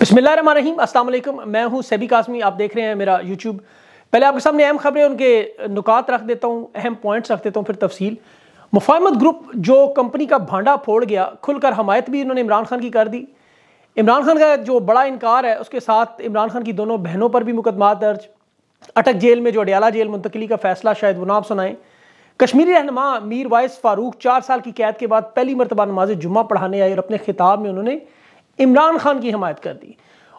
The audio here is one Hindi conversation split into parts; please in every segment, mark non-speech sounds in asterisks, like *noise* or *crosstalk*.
बसमीम असल मैं हूँ सेबी कासमी आप देख रहे हैं मेरा यूट्यूब पहले आपके सामने अहम खबरें उनके नुकात रख देता हूँ अहम पॉइंट्स रख देता हूँ फिर तफसील मुफामत ग्रुप जो कंपनी का भांडा फोड़ गया खुलकर हमायत भी इन्होंने इमरान खान की कर दी इमरान खान का जो बड़ा इनकार है उसके साथ इमरान खान की दोनों बहनों पर भी मुकदमा दर्ज अटक जेल में जो अडयाला जेल मुंतकली का फैसला शायद वो नाप सुनाएं कश्मीरी रहनमा मीर वाइस फारूक चार साल की कैद के बाद पहली मरतबा नमाज जुम्मा पढ़ाने आए और अपने खिताब में उन्होंने इमरान खान की हमायत कर दी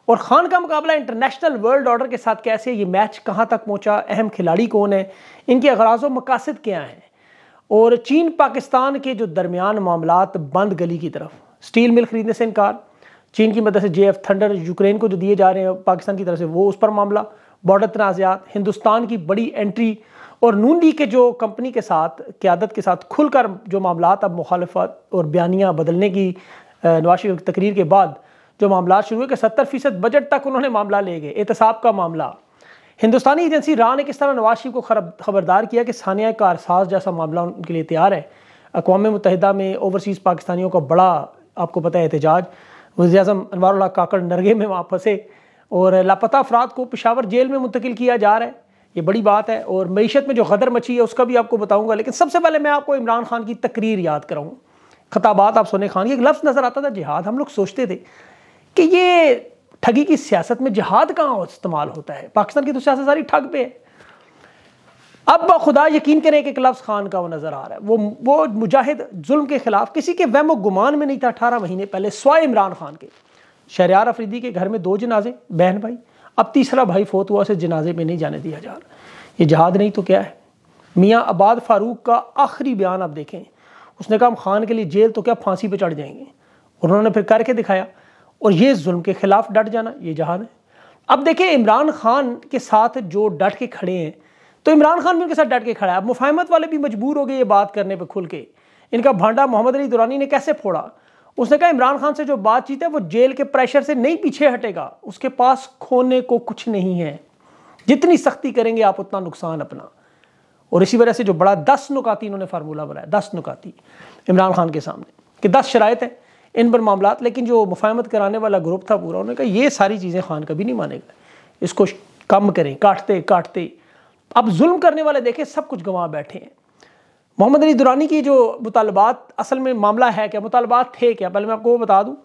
और खान का मुकाबला इंटरनेशनल वर्ल्ड ऑर्डर के साथ कैसे ये मैच कहाँ तक पहुँचा अहम खिलाड़ी कौन है इनके अगराज मकासद क्या हैं और चीन पाकिस्तान के जो दरमियान मामला बंद गली की तरफ स्टील मिल खरीदने से इनकार चीन की मदद से जे एफ थंडर यूक्रेन को जो दिए जा रहे हैं पाकिस्तान की तरफ से वो उस पर मामला बॉर्डर तनाज़ात हिंदुस्तान की बड़ी एंट्री और नून लीग के जो कंपनी के साथ क्यादत के साथ खुलकर जो मामला अब मुखालफत और बयानियाँ बदलने की नवाज शरीफ की तकरीर के बाद जो मामला शुरू हुए कि सत्तर फीसद बजट तक उन्होंने मामला ले गए एहतसाब का मामला हिंदुस्तानी एजेंसी रा ने किस तरह नवाज शरीफ को खबरदार किया कि सानिया का अरसाज जैसा मामला उनके लिए तैयार है अकवा मुतहदा में ओवरसीज़ पाकिस्तानियों का बड़ा आपको पता है एहतजाज वजी अजम अनवर काकड़ नरगे में वहाँ फंसे और लापता अफराद को पिशावर जेल में मुंतकिल किया जा रहा है ये बड़ी बात है और मीशत में जो गदर मची है उसका भी आपको बताऊँगा लेकिन सबसे पहले मैं आपको इमरान खान की तकरीर याद कराऊँ खताबात आप सोने खान एक लफ्ज़ नज़र आता था जिहाद हम लोग सोचते थे कि ये ठगी की सियासत में जिहाद कहाँ इस्तेमाल होता है पाकिस्तान की तो सियासत सारी ठग पे है अब खुदा यकीन करें कि लफ्ज़ खान का वो नज़र आ रहा है वो वो मुजाहिद जुल्म के ख़िलाफ़ किसी के वहम गुमान में नहीं था अठारह महीने पहले स्वाय इमरान खान के शहरियार अफरीदी के घर में दो जनाजे बहन भाई अब तीसरा भाई फोत हुआ उसे जनाजे में नहीं जाने दिया जा रहा ये जहाद नहीं तो क्या है मियाँ आबाद फारूक का आखिरी बयान आप देखें उसने कहा हम खान के लिए जेल तो क्या फांसी पर चढ़ जाएंगे उन्होंने फिर करके दिखाया और ये जुल्म के खिलाफ डट जाना ये जहाद है अब देखिए इमरान खान के साथ जो डट के खड़े हैं तो इमरान खान भी उनके साथ डट के खड़ा है अब मुफाहमत वाले भी मजबूर हो गए ये बात करने पर खुल के इनका भांडा मोहम्मद अली दुरानी ने कैसे फोड़ा उसने कहा इमरान खान से जो बातचीत है वो जेल के प्रेशर से नहीं पीछे हटेगा उसके पास खोने को कुछ नहीं है जितनी सख्ती करेंगे आप उतना नुकसान अपना और इसी वजह से जो बड़ा दस नुकाती इन्होंने फार्मूला बनाया दस नुकाती इमरान खान के सामने कि दस शरात हैं इन पर मामला लेकिन जो मुफाहमत कराने वाला ग्रुप था पूरा उन्होंने कहा ये सारी चीज़ें खान कभी नहीं मानेगा इसको कम करें काटते काटते अब जुल्म करने वाले देखें सब कुछ गंवा बैठे हैं मोहम्मद अली दुरानी की जो मुतालबात असल में मामला है क्या मुतालबात थे क्या पहले मैं आपको वो बता दूँ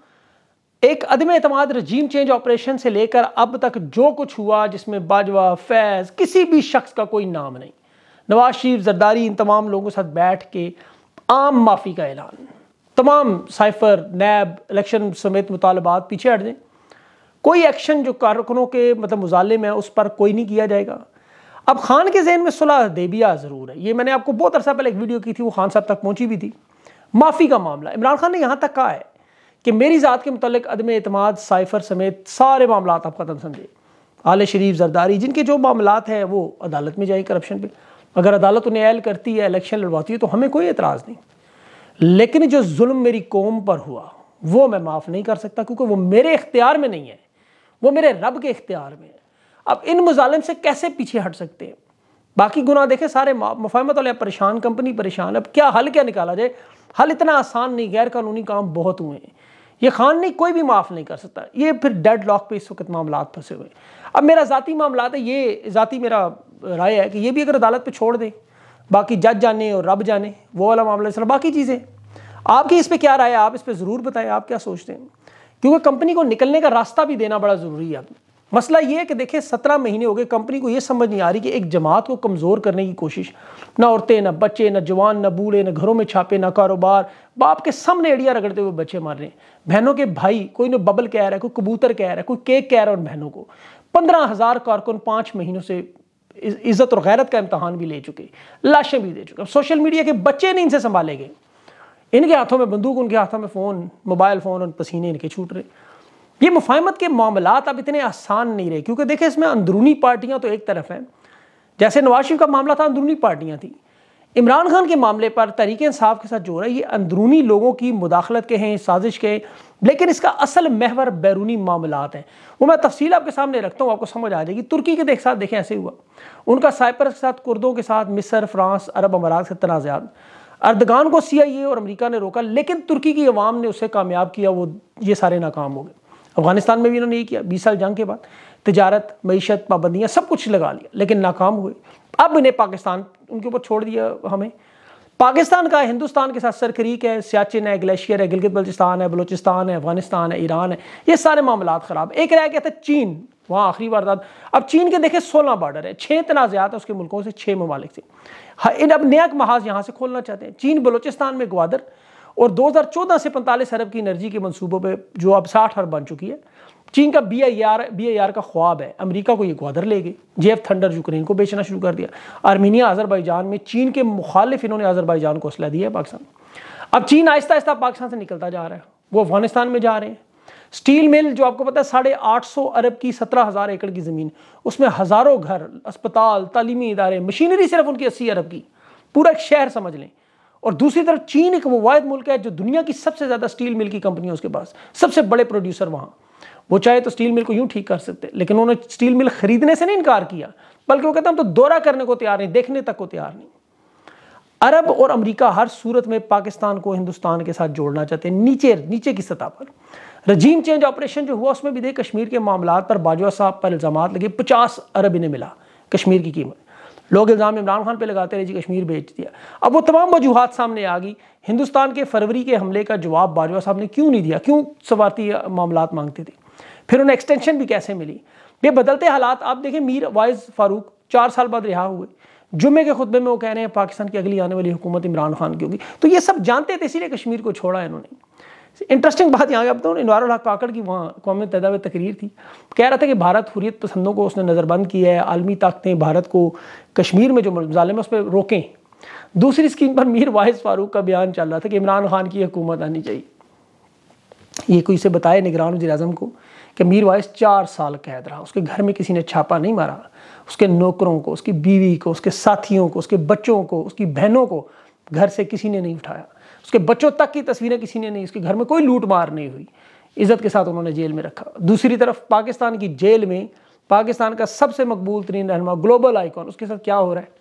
एक अदम अतमाद रजीम चेंज ऑपरेशन से लेकर अब तक जो कुछ हुआ जिसमें बाजवा फैज़ किसी भी शख्स का कोई नाम नहीं नवाज शरीफ जरदारी इन तमाम लोगों के साथ बैठ के आम माफ़ी का ऐलान तमाम साइफर नैब इलेक्शन समेत मुतालबात पीछे हट दें कोई एक्शन जो कारकुनों के मतलब मुजालिम है उस पर कोई नहीं किया जाएगा अब खान के जहन में सुलह देबिया ज़रूर है ये मैंने आपको बहुत अरसा पहले एक वीडियो की थी वो खान साहब तक पहुँची भी थी माफ़ी का मामला इमरान खान ने यहाँ तक कहा है कि मेरी ज़ात के मतलब अदम अतमाद साइफर समेत सारे मामला आप ख़त्म समझे आल शरीफ जरदारी जिनके जो मामला हैं वो अदालत में जाए करप्शन पर अगर अदालत उन्हें ऐल करती है इलेक्शन लड़वाती है तो हमें कोई एतराज़ नहीं लेकिन जो जुल्म मेरी कौम पर हुआ वो मैं माफ़ नहीं कर सकता क्योंकि वो मेरे इख्तियार में नहीं है वो मेरे रब के इख्तियार में है अब इन मुजालिम से कैसे पीछे हट सकते हैं बाकी गुनाह देखे सारे मफामत वाले परेशान कंपनी परेशान अब क्या हल क्या निकाला जाए हल इतना आसान नहीं गैर कानूनी काम बहुत हुए हैं ये खान नहीं कोई भी माफ़ नहीं कर सकता ये फिर डेड लॉक पे इस वक्त मामला फंसे हुए अब मेरा ज़ाती मामला है ये ज़ाती मेरा राय है कि ये भी अगर अदालत पे छोड़ दें बाकी जज जाने और रब जाने वो वाला मामला इस बाकी चीज़ें आपकी इस पर क्या राय है आप इस पर ज़रूर बताएं आप क्या सोचते हैं क्योंकि कंपनी को निकलने का रास्ता भी देना बड़ा ज़रूरी है मसला ये है कि देखिए सत्रह महीने हो गए कंपनी को ये समझ नहीं आ रही कि एक जमात को कमज़ोर करने की कोशिश ना औरतें ना बच्चे ना जवान ना बूढ़े ना घरों में छापे ना कारोबार बाप के सामने एड़िया रगड़ते हुए बच्चे मार रहे हैं बहनों के भाई कोई ना बबल कह रहा है कोई कबूतर कह रहा है कोई केक कह रहा है उन बहनों को पंद्रह हज़ार कारकुन पाँच महीनों से इज़्ज़त और गैरत का इम्तहान भी ले चुके लाशें भी दे चुके अब सोशल मीडिया के बच्चे नहीं इनसे संभाले गए इनके हाथों में बंदूक उनके हाथों में फ़ोन मोबाइल फ़ोन और पसीने इनके छूट रहे ये मुफाहमत के मामला अब इतने आसान नहीं रहे क्योंकि देखें इसमें अंदरूनी पार्टियाँ तो एक तरफ हैं जैसे नवाज शरीफ का मामला था अंदरूनी पार्टियाँ थी इमरान खान के मामले पर तरीक इंसाफ के साथ जो रहा है ये अंदरूनी लोगों की मुदाखलत के हैं साजिश के लेकिन इसका असल महवर बैरूनी मामला हैं वो मैं तफसील आपके सामने रखता हूँ आपको समझ आ जाएगी तुर्की के देख साथ देखें ऐसे हुआ उनका साइप्रस के साथ कुर्दों के साथ मिस्र फ्रांस अरब अमारात से तनाज़ात अर्दगान को सी आई ए और अमरीका ने रोका लेकिन तुर्की की अवाम ने उसे कामयाब किया वो ये सारे नाकाम हो गए अफगानिस्तान में भी इन्होंने ये किया बीस साल जंग के बाद तजारत मीशत पाबंदियाँ सब कुछ लगा लिया लेकिन नाकाम हुए अब इन्हें पाकिस्तान उनके ऊपर छोड़ दिया हमें पाकिस्तान का हिंदुस्तान के साथ सरकरीक है सियाचिन है ग्लेशियर है गिलगित बल्चिस्तान है बलोचिस्तान है अफगानिस्तान है ईरान है ये सारे मामला ख़राब एक रह गया था चीन वहाँ आखिरी वारदात अब चीन के देखे सोलह बॉर्डर है छः तनाज़ात है उसके मुल्कों से छः ममालिक से हाँ, इन अब नया महाज यहाँ से खोलना चाहते हैं चीन बलोचिस्तान में ग्वादर और 2014 से 45 अरब की एनर्जी के मंसूबों पे जो अब 60 अरब बन चुकी है चीन का B I R B I R का ख्वाब है अमेरिका को ये ग्वादर ले गई जे एफ थंडर यूक्रेन को बेचना शुरू कर दिया आर्मीनिया अजरबैजान में चीन के मुखालिफ इन्होंने जान को असला दिया है पाकिस्तान अब चीन आहिस्ता आहिस्ता पाकिस्तान से निकलता जा रहा है वो अफगानिस्तान में जा रहे हैं स्टील मिल जो आपको पता है साढ़े आठ सौ अरब की सत्रह हज़ार एकड़ की ज़मीन उसमें हज़ारों घर अस्पताल तलीमी इदारे मशीनरी सिर्फ उनकी अस्सी अरब की पूरा एक शहर समझ लें और दूसरी तरफ चीन एक वायद मुल्क है जो दुनिया की सबसे ज़्यादा स्टील मिल की कंपनी है उसके पास सबसे बड़े प्रोड्यूसर वहां वो चाहे तो स्टील मिल को यूं ठीक कर सकते लेकिन उन्होंने स्टील मिल खरीदने से नहीं इनकार किया बल्कि वो कहते हम तो दौरा करने को तैयार नहीं देखने तक को तैयार नहीं अरब और अमरीका हर सूरत में पाकिस्तान को हिंदुस्तान के साथ जोड़ना चाहते हैं नीचे नीचे की सतह पर रजीम चेंज ऑपरेशन जो हुआ उसमें भी देख कश्मीर के मामला पर बाजवा साहब पर इल्ज़ाम लगे पचास अरब इन्हें मिला कश्मीर की कीमत लोग इल्ज़ाम इमरान खान पर लगाते रहे जी कश्मीर भेज दिया अब वो तमाम वजूहत सामने आ गई हिंदुस्तान के फरवरी के हमले का जवाब बाजवा साहब ने क्यों नहीं दिया क्यों सवारती मामला मांगते थे फिर उन्हें एक्सटेंशन भी कैसे मिली ये बदलते हालात आप देखें मीर वाइज फारूक चार साल बाद रिहा हुए जुमे के खुतबे में वो कह रहे हैं पाकिस्तान की अगली आने वाली हुकूमत इमरान खान की होगी तो ये सब जानते थे इसीलिए कश्मीर को छोड़ा इन्होंने इंटरेस्टिंग बात यहाँ आप तो इनवार हक पाकड़ की वहाँ कौम तदाव तकरीर थी कह रहा था कि भारत हुरियत पसंदों को उसने नज़रबंद किया है आलमी ताकतें भारत को कश्मीर में जो जालिम है उस पर रोकें दूसरी स्कीम पर मीर वाहिद फारूक का बयान चल रहा था कि इमरान खान की हुकूमत आनी चाहिए ये कोई से बताए निगरान वजी अजम को कि मीर वाइस चार साल कैद रहा उसके घर में किसी ने छापा नहीं मारा उसके नौकरों को उसकी बीवी को उसके साथियों को उसके बच्चों को उसकी बहनों को घर से किसी ने नहीं उठाया उसके बच्चों तक की तस्वीरें किसी ने नहीं उसके घर में कोई लूट मार नहीं हुई इज़्ज़त के साथ उन्होंने जेल में रखा दूसरी तरफ पाकिस्तान की जेल में पाकिस्तान का सबसे मकबूल तरीन रहनमा ग्लोबल आइकॉन उसके साथ क्या हो रहा है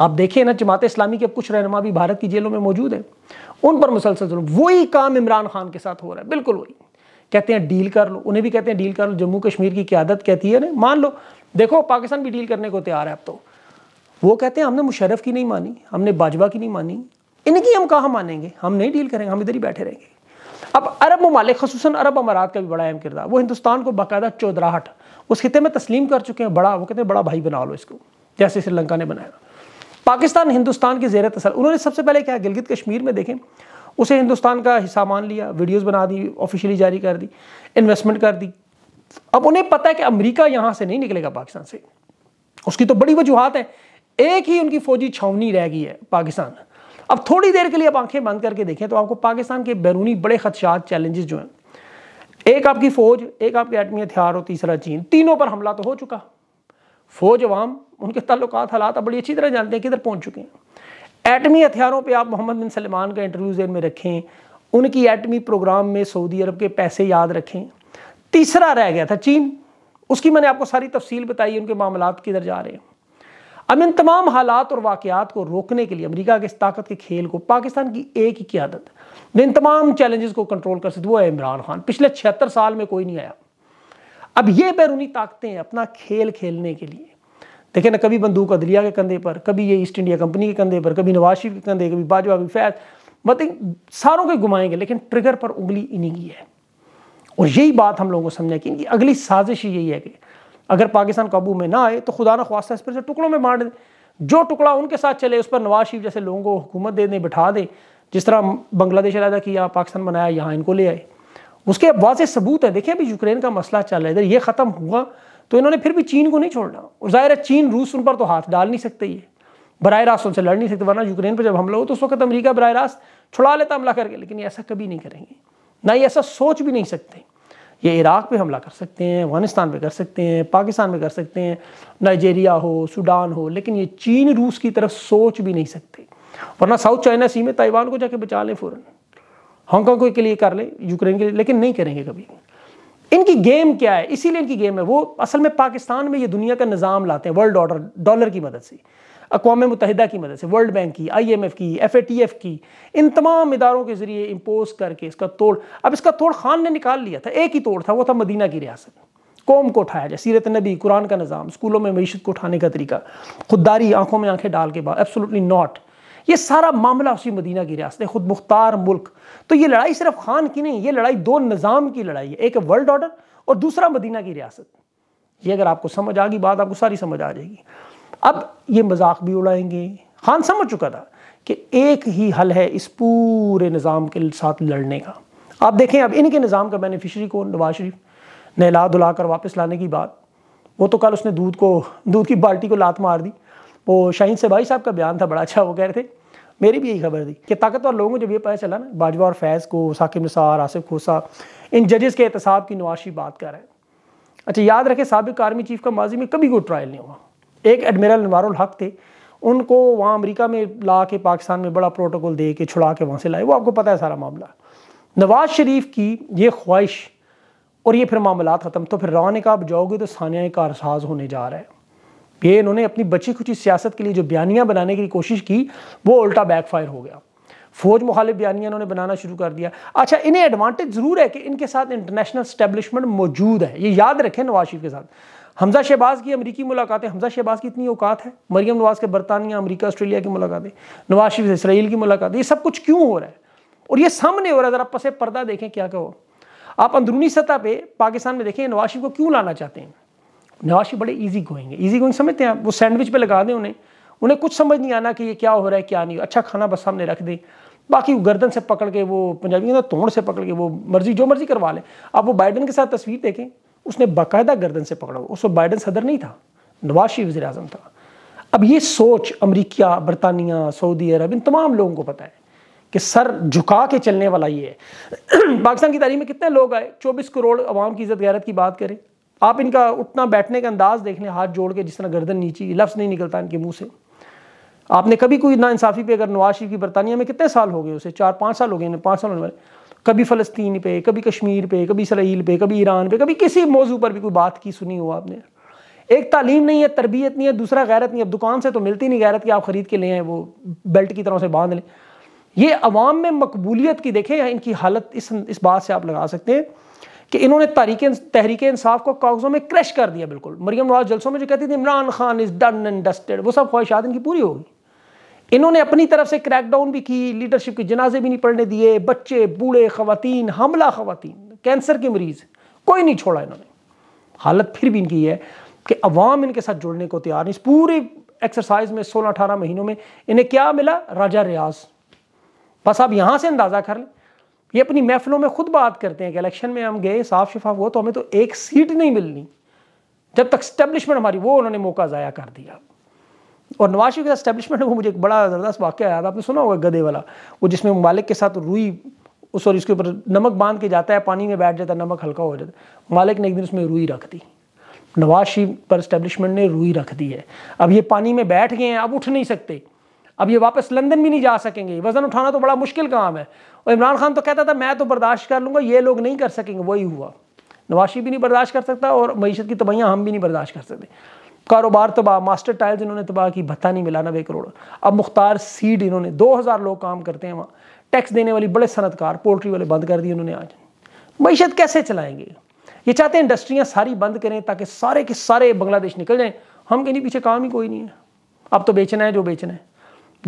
आप देखिए ना जमात इस्लामी के कुछ रहनमा भी भारत की जेलों में मौजूद है उन पर मुसलसल वही काम इमरान खान के साथ हो रहा है बिल्कुल वही कहते हैं डील कर लो उन्हें भी कहते हैं डील कर लो जम्मू कश्मीर की क्यादत कहती है ना मान लो देखो पाकिस्तान भी डील करने को तैयार है अब तो वो कहते हैं हमने मुशरफ की नहीं मानी हमने बाजवा की नहीं मानी इनकी हम कहाँ मानेंगे हम नहीं डील करेंगे हम इधर ही बैठे रहेंगे अब अरब ममालिक खसूस अरब अमारात का भी बड़ा अहम किरदार वो हिंदुस्तान को बाकायदा चौधराहट उस खत्े में तस्लीम कर चुके हैं बड़ा वो कहते हैं बड़ा भाई बना लो इसको जैसे श्रीलंका ने बनाया पाकिस्तान हिंदुस्तान की जेर तसल उन्होंने सबसे पहले क्या गिलगित कश्मीर में देखें उसे हिंदुस्तान का हिस्सा मान लिया वीडियोज बना दी ऑफिशियली जारी कर दी इन्वेस्टमेंट कर दी अब उन्हें पता है कि अमरीका यहाँ से नहीं निकलेगा पाकिस्तान से उसकी तो बड़ी वजूहत है एक ही उनकी फौजी छावनी रह गई है पाकिस्तान अब थोड़ी देर के लिए आप आंखें बंद करके देखें तो आपको पाकिस्तान के बैरूनी बड़े खदशात चैलेंजेस जो हैं एक आपकी फौज एक आपके एटमी हथियार और तीसरा चीन तीनों पर हमला तो हो चुका फौज अवाम उनके तल्लक हालात आप बड़ी अच्छी तरह जानते हैं किधर पहुंच चुके हैं एटमी हथियारों पर आप मोहम्मद बिन सलमान का इंटरव्यू जेर में रखें उनकी एटमी प्रोग्राम में सऊदी अरब के पैसे याद रखें तीसरा रह गया था चीन उसकी मैंने आपको सारी तफसील बताई उनके मामला किधर जा रहे हैं अब इन तमाम हालात और वाकयात को रोकने के लिए अमरीका के इस ताकत के खेल को पाकिस्तान की एक ही क्यादत जो इन तमाम चैलेंजेस को कंट्रोल कर सकती वो है इमरान खान पिछले छिहत्तर साल में कोई नहीं आया अब ये बैरूनी ताकतें अपना खेल खेलने के लिए देखें ना कभी बंदूक अदलिया के कंधे पर कभी ये ईस्ट इंडिया कंपनी के कंधे पर कभी नवाज शरीफ के कंधे कभी बाजवा कभी फैज मतलब सारों के घुमाएंगे लेकिन ट्रिगर पर उंगली इन्हीं की है और यही बात हम लोगों को समझा कि इनकी अगली साजिश यही है कि अगर पाकिस्तान काबू में ना आए तो खुदा न खास्ता इस पर से टुकड़ों में बांट दें जो टुकड़ा उनके साथ चले उस पर नवाज शरीफ जैसे लोगों को हुकूमत दे दें बिठा दें जिस तरह बांग्लादेश अलहदा किया पाकिस्तान बनाया यहाँ इनको ले आए उसके वाज सबूत है देखिए अभी यूक्रेन का मसला चल रहा है इधर ये ख़त्म हुआ तो इन्होंने फिर भी चीन को नहीं छोड़ना और ज़ाहिर है चीन रूस उन पर तो हाथ डाल नहीं सकते ये बर रास्त उनसे लड़ नहीं सकते वरना यूक्रेन पर जब हमला हो तो उस वक्त अमरीका बर रास्त छुड़ा लेता हमला करके लेकिन ऐसा कभी नहीं करेंगे ना ये ऐसा सोच भी नहीं सकते ये इराक़ पे हमला कर सकते हैं अफगानिस्तान पे कर सकते हैं पाकिस्तान पे कर सकते हैं नाइजेरिया हो सूडान हो लेकिन ये चीन रूस की तरफ सोच भी नहीं सकते वरना साउथ चाइना सी में ताइवान को जाके बचा लें फ़ौरन हांगकॉन्ग के लिए कर लें यूक्रेन के लिए लेकिन नहीं करेंगे कभी इनकी गेम क्या है इसीलिए इनकी गेम है वो असल में पाकिस्तान में ये दुनिया का निज़ाम लाते हैं वर्ल्ड ऑर्डर डॉलर की मदद से अकवा मुतहदा की मदद से वर्ल्ड बैंक की आई एम एफ़ की एफ़ ए टी एफ़ की इन तमाम इदारों के ज़रिए इम्पोज करके इसका तोड़ अब इसका तोड़ खान ने निकाल लिया था एक ही तोड़ था वो था मदीना की रियासत कौम को उठाया जाए सीरत नबी कुरान का निज़ाम स्कूलों में मीशत को उठाने का तरीका खुददारी आंखों में आंखें डाल के बाद एब्सोल्युटली नॉट ये सारा मामला उसी मदीना की रियासत खुद मुख्तार मुल्क तो ये लड़ाई सिर्फ खान की नहीं ये लड़ाई दो निज़ाम की लड़ाई है एक वर्ल्ड ऑर्डर और दूसरा मदीना की रियासत ये अगर आपको समझ आ गई बात आपको सारी समझ आ जाएगी अब ये मजाक भी उड़ाएंगे खान समझ चुका था कि एक ही हल है इस पूरे निज़ाम के साथ लड़ने का आप देखें अब इनके निज़ाम का बेनिफिशरी कौन नवाज शरीफ नहला धुला कर वापस लाने की बात वो तो कल उसने दूध को दूध की बाल्टी को लात मार दी वो शाहीन से भाई साहब का बयान था बड़ा अच्छा वो कह रहे थे मेरी भी यही खबर थी कि ताकतवर लोगों को जब ये पता चला ना बाजवा और फैज़ को साकिब निसार आसिफ खोसा इन जजेस के एहतसाब की नवाशी बात कर रहे हैं अच्छा याद रखें सबक आर्मी चीफ का माजी में कभी कोई ट्रायल नहीं हुआ एक एडमिरल नवारुल हक थे उनको वहाँ अमेरिका में ला के पाकिस्तान में बड़ा प्रोटोकॉल दे के छुड़ा के वहाँ से लाए वो आपको पता है सारा मामला नवाज शरीफ की ये ख्वाहिश और ये फिर मामला ख़त्म तो फिर राव ने कहा आप जाओगे तो सानिया का अरसाज होने जा रहा है ये इन्होंने अपनी बची खुची सियासत के लिए जो बयानियाँ बनाने की कोशिश की वो उल्टा बैकफायर हो गया फौज मुखालिफ बयानियाँ इन्होंने बनाना शुरू कर दिया अच्छा इन्हें एडवांटेज ज़रूर है कि इनके साथ इंटरनेशनल स्टैब्लिशमेंट मौजूद है ये याद रखें नवाज शरीफ के साथ हमजा शहबाज की अमरीकी मुलाकातें हमजा शहबाज की इतनी औकात है मरियम नवाज़ के बरतानिया अमरीका ऑस्ट्रेलिया की मुलाकातें नवाज शरीफ से इसराइल की मुलाकातें ये सब कुछ क्यों हो रहा है और ये सामने हो रहा है ज़रा पसे पर्दा देखें क्या कहो आप अंदरूनी सतह पर पाकिस्तान में देखें नवाज शरीफ को क्यों लाना चाहते हैं नवाज शरीफ बड़े ईजी गोइंग है ईजी गोइंग समझते हैं आप वो सैंडविच पर लगा दें उन्हें उन्हें कुछ समझ नहीं आना कि ये क्या हो रहा है क्या नहीं अच्छा खाना बस सामने रख दें बाकी गर्दन से पकड़ के वो पंजाबी तोड़ से पकड़ के वो मर्जी जो मर्जी करवा लें आप वो बाइडन के साथ तस्वीर देखें उसने बाकायदा गर्दन से पकड़ा उस वक्त बाइडन सदर नहीं था नवाज शरीफ वजी अजम था अब ये सोच अमरीका बरतानिया सऊदी अरब इन तमाम लोगों को पता है कि सर झुका के चलने वाला ये है *clears throat* पाकिस्तान की तारीख में कितने लोग आए चौबीस करोड़ अवाम की इज्जत गैरत की बात करें आप इनका उठना बैठने का अंदाज देख लें हाथ जोड़ के जिस तरह गर्दन नीचे लफ्ज़ नहीं निकलता इनके मुंह से आपने कभी कोई इंसाफी पे अगर नवाज शरीफ की बरतानिया में कितने साल हो गए उसे चार पाँच साल हो गए पाँच साल होने वाले कभी फ़लस्तीन पे कभी कश्मीर पे कभी इसराइल पे कभी ईरान पे कभी किसी मौजू पर भी कोई बात की सुनी हो आपने एक तालीम नहीं है तरबियत नहीं है दूसरा गैरत नहीं है अब दुकान से तो मिलती नहीं गैरत कि आप ख़रीद के ले आए वो बेल्ट की तरह से बांध लें ये अवाम में मकबूलीत की देखें इनकी हालत इस इस बात से आप लगा सकते हैं कि इन्होंने तारीख तहरीक इंसाफ को कागज़ों में क्रश कर दिया बिल्कुल मरियम नवाज जलसों में जो कहती थी Imran Khan is done and dusted वो सब ख्वाहिशात इनकी पूरी होगी इन्होंने अपनी तरफ से क्रैकडाउन भी की लीडरशिप के जनाजे भी नहीं पढ़ने दिए बच्चे बूढ़े खातन हमला खातन कैंसर के मरीज कोई नहीं छोड़ा इन्होंने हालत फिर भी इनकी है कि अवाम इनके साथ जुड़ने को तैयार नहीं इस पूरी एक्सरसाइज में सोलह अठारह महीनों में इन्हें क्या मिला राजा रियाज बस आप यहाँ से अंदाज़ा कर लें ये अपनी महफिलों में खुद बात करते हैं कि इलेक्शन में हम गए साफ शिफाफ हुआ तो हमें तो एक सीट नहीं मिलनी जब तक स्टैब्लिशमेंट हमारी वो उन्होंने मौका ज़ाया कर दिया और नवाज शरीफ का स्टैब्लिशमेंट वो मुझे एक बड़ा ज़बरदस्त वाक्य आया था आपने सुना होगा गदे वाला वो जिसमें मालिक के साथ रुई उस और इसके ऊपर नमक बांध के जाता है पानी में बैठ जाता है नमक हल्का हो जाता है मालिक ने एक दिन उसमें रुई रख दी नवाज शरीफ पर स्टैब्लिशमेंट ने रुई रख दी है अब ये पानी में बैठ गए हैं अब उठ नहीं सकते अब ये वापस लंदन भी नहीं जा सकेंगे वज़न उठाना तो बड़ा मुश्किल काम है और इमरान खान तो कहता था मैं तो बर्दाश्त कर लूँगा ये लोग नहीं कर सकेंगे वही हुआ नवाशी भी नहीं बर्दाश्त कर सकता और मीशत की तबैयाँ हम भी नहीं बर्दाश्त कर सकते कारोबार तबाह मास्टर टाइल्स इन्होंने तबाह की भत्ता नहीं मिला नबे करोड़ अब मुख्तार सीड इन्होंने दो हज़ार लोग काम करते हैं वहाँ टैक्स देने वाली बड़े सनतकार पोल्ट्री वाले बंद कर दिए उन्होंने आज मीशत कैसे चलाएंगे ये चाहते हैं इंडस्ट्रियाँ सारी बंद करें ताकि सारे के सारे बांग्लादेश निकल जाएँ हम कहीं पीछे काम ही कोई नहीं है अब तो बेचना है जो बेचना है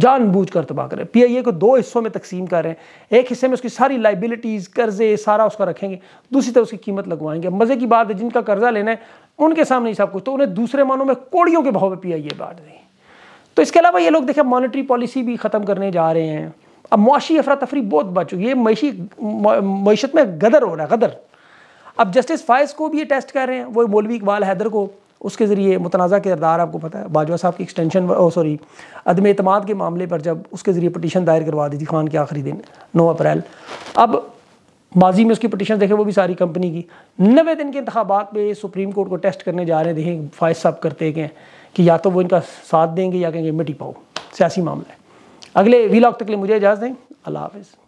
जानबूझ कर तबाह करें पी आई ए को दो हिस्सों में तकसीम कर रहे हैं एक हिस्से में उसकी सारी लाइबिलिटीज़ कर्जे सारा उसका रखेंगे दूसरी तरफ उसकी कीमत लगवाएंगे मज़े की बात है जिनका कर्जा लेना है उनके सामने ही सब कुछ तो उन्हें दूसरे मानों में कोड़ियों के भाव में पी आई ए बांट रही तो इसके अलावा ये लोग देखें मॉनिटरी पॉलिसी भी ख़त्म करने जा रहे हैं अब मुआशी अफरा तफरी बहुत बढ़ चुकी है मैशी मीशत में गदर हो रहा है गदर अब जस्टिस फायज को भी ये टेस्ट कर रहे हैं वो मौलवी इकबाल हैदर को उसके ज़रिए मुतनाज़ा किरदार आपको पता है बाजवा साहब की एक्सटेंशन सॉरी अदम अतमाद के मामले पर जब उसके ज़रिए पटिशन दायर करवा दी थी खान के आखिरी दिन नौ अप्रैल अब माजी में उसकी पटिशन देखें वो भी सारी कंपनी की नबे दिन के इंतबात में सुप्रीम कोर्ट को टेस्ट करने जा रहे हैं देखें फायज साहब करते हैं कि या तो वो इनका साथ देंगे या कहेंगे मिटी पाओ सियासी मामला है अगले वीलॉग तक के लिए मुझे इजाज़ दें अल्लाह हाफिज़